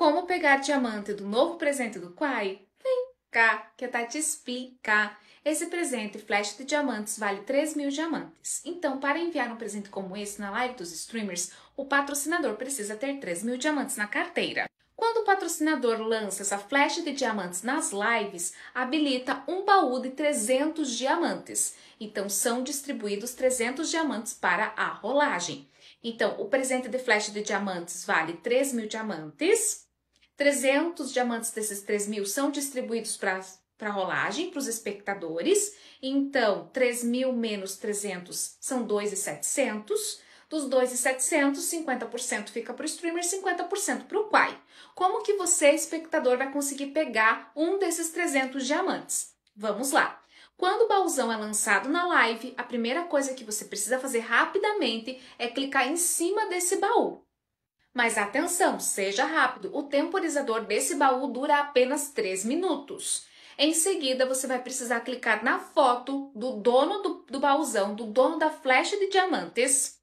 Como pegar diamante do novo presente do Quai? Vem cá, que a Tati tá explica. Esse presente flash de diamantes vale 3 mil diamantes. Então, para enviar um presente como esse na live dos streamers, o patrocinador precisa ter 3 mil diamantes na carteira. Quando o patrocinador lança essa flecha de diamantes nas lives, habilita um baú de 300 diamantes. Então, são distribuídos 300 diamantes para a rolagem. Então, o presente de flecha de diamantes vale 3 mil diamantes. 300 diamantes desses 3 mil são distribuídos para para rolagem, para os espectadores. Então, 3 mil menos 300 são 2,700. Dos 2,700, 50% fica para o streamer, 50% para o Quai. Como que você, espectador, vai conseguir pegar um desses 300 diamantes? Vamos lá! Quando o baúzão é lançado na live, a primeira coisa que você precisa fazer rapidamente é clicar em cima desse baú. Mas atenção, seja rápido, o temporizador desse baú dura apenas 3 minutos. Em seguida, você vai precisar clicar na foto do dono do, do baúzão, do dono da flecha de diamantes.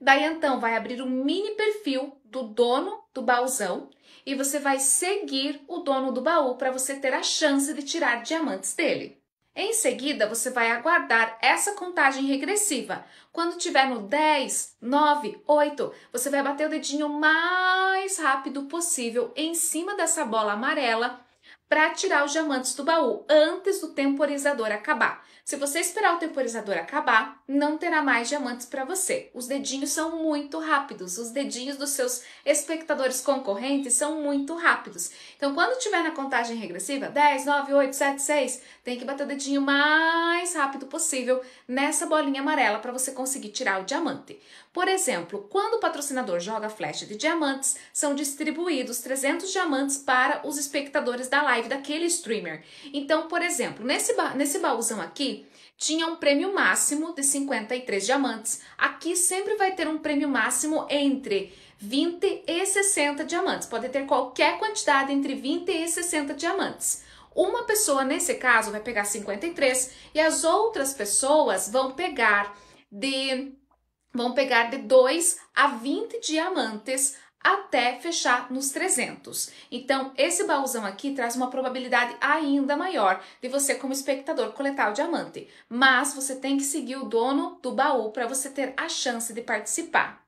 Daí então vai abrir o um mini perfil do dono do baúzão e você vai seguir o dono do baú para você ter a chance de tirar diamantes dele. Em seguida, você vai aguardar essa contagem regressiva. Quando tiver no 10, 9, 8, você vai bater o dedinho mais rápido possível em cima dessa bola amarela para tirar os diamantes do baú antes do temporizador acabar. Se você esperar o temporizador acabar, não terá mais diamantes para você. Os dedinhos são muito rápidos, os dedinhos dos seus espectadores concorrentes são muito rápidos. Então, quando tiver na contagem regressiva, 10, 9, 8, 7, 6, tem que bater o dedinho mais rápido possível nessa bolinha amarela para você conseguir tirar o diamante. Por exemplo, quando o patrocinador joga flecha de diamantes, são distribuídos 300 diamantes para os espectadores da live live daquele streamer. Então, por exemplo, nesse, ba nesse baúzão aqui, tinha um prêmio máximo de 53 diamantes. Aqui sempre vai ter um prêmio máximo entre 20 e 60 diamantes. Pode ter qualquer quantidade entre 20 e 60 diamantes. Uma pessoa, nesse caso, vai pegar 53 e as outras pessoas vão pegar de vão pegar de 2 a 20 diamantes até fechar nos 300. Então, esse baúzão aqui traz uma probabilidade ainda maior de você, como espectador, coletar o diamante. Mas você tem que seguir o dono do baú para você ter a chance de participar.